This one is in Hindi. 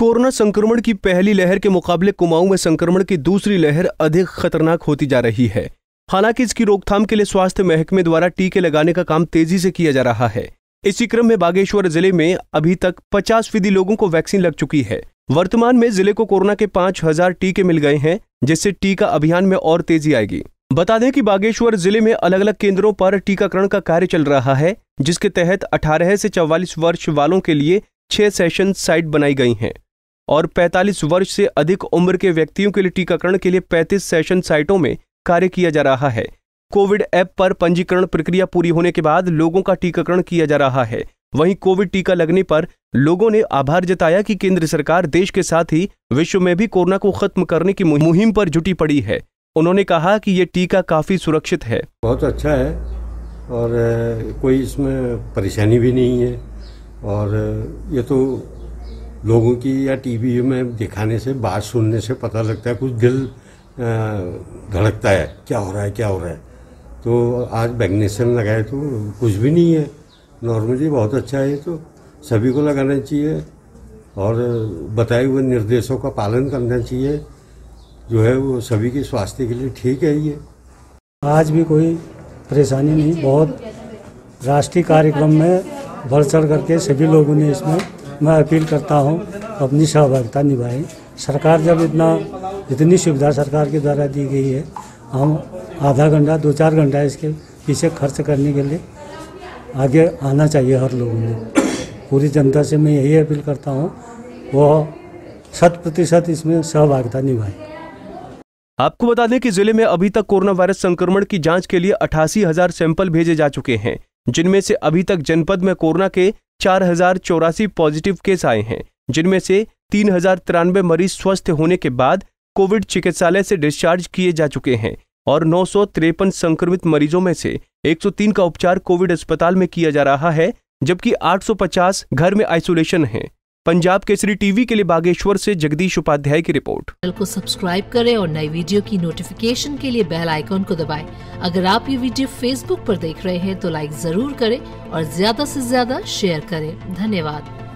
कोरोना संक्रमण की पहली लहर के मुकाबले कुमाऊं में संक्रमण की दूसरी लहर अधिक खतरनाक होती जा रही है हालांकि इसकी रोकथाम के लिए स्वास्थ्य महकमे द्वारा टीके लगाने का काम तेजी से किया जा रहा है इसी क्रम में बागेश्वर जिले में अभी तक पचास फीसदी लोगों को वैक्सीन लग चुकी है वर्तमान में जिले को कोरोना के पांच हजार टीके मिल गए हैं जिससे टीका अभियान में और तेजी आएगी बता दें कि बागेश्वर जिले में अलग अलग केंद्रों पर टीकाकरण का कार्य चल रहा है जिसके तहत 18 से 44 वर्ष वालों के लिए छह सेशन साइट बनाई गई हैं और 45 वर्ष से अधिक उम्र के व्यक्तियों के लिए टीकाकरण के लिए 35 सेशन साइटों में कार्य किया जा रहा है कोविड ऐप पर पंजीकरण प्रक्रिया पूरी होने के बाद लोगों का टीकाकरण किया जा रहा है वहीं कोविड टीका लगने पर लोगों ने आभार जताया कि केंद्र सरकार देश के साथ ही विश्व में भी कोरोना को खत्म करने की मुहिम पर जुटी पड़ी है उन्होंने कहा कि ये टीका काफी सुरक्षित है बहुत अच्छा है और कोई इसमें परेशानी भी नहीं है और ये तो लोगों की या टीवी में दिखाने से बात सुनने से पता लगता है कुछ दिल धड़कता है क्या हो रहा है क्या हो रहा है तो आज वैक्सीनेशन लगाए तो कुछ भी नहीं है नॉर्मली बहुत अच्छा है तो सभी को लगाना चाहिए और बताए हुए निर्देशों का पालन करना चाहिए जो है वो सभी के स्वास्थ्य के लिए ठीक है ये आज भी कोई परेशानी नहीं बहुत राष्ट्रीय कार्यक्रम में बढ़ चढ़ करके सभी लोगों ने इसमें मैं अपील करता हूँ अपनी सहभागिता निभाएं सरकार जब इतना इतनी सुविधा सरकार के द्वारा दी गई है हम आधा घंटा दो चार घंटा इसके पीछे खर्च करने के लिए आगे आना चाहिए हर लोगों ने पूरी जनता से मैं यही अपील करता हूँ वह शत प्रतिशत इसमें सहभागिता निभाए आपको बता दें कि जिले में अभी तक कोरोना वायरस संक्रमण की जांच के लिए अठासी हजार सैंपल भेजे जा चुके हैं जिनमें से अभी तक जनपद में कोरोना के चार हजार चौरासी पॉजिटिव केस आए हैं जिनमें से तीन हजार मरीज स्वस्थ होने के बाद कोविड चिकित्सालय से डिस्चार्ज किए जा चुके हैं और नौ संक्रमित मरीजों में से 103 का उपचार कोविड अस्पताल में किया जा रहा है जबकि 850 घर में आइसोलेशन हैं पंजाब केसरी टीवी के लिए बागेश्वर से जगदीश उपाध्याय की रिपोर्ट चैनल को सब्सक्राइब करें और नई वीडियो की नोटिफिकेशन के लिए बेल आइकॉन को दबाएं। अगर आप ये वीडियो फेसबुक पर देख रहे हैं तो लाइक जरूर करें और ज्यादा से ज्यादा शेयर करें धन्यवाद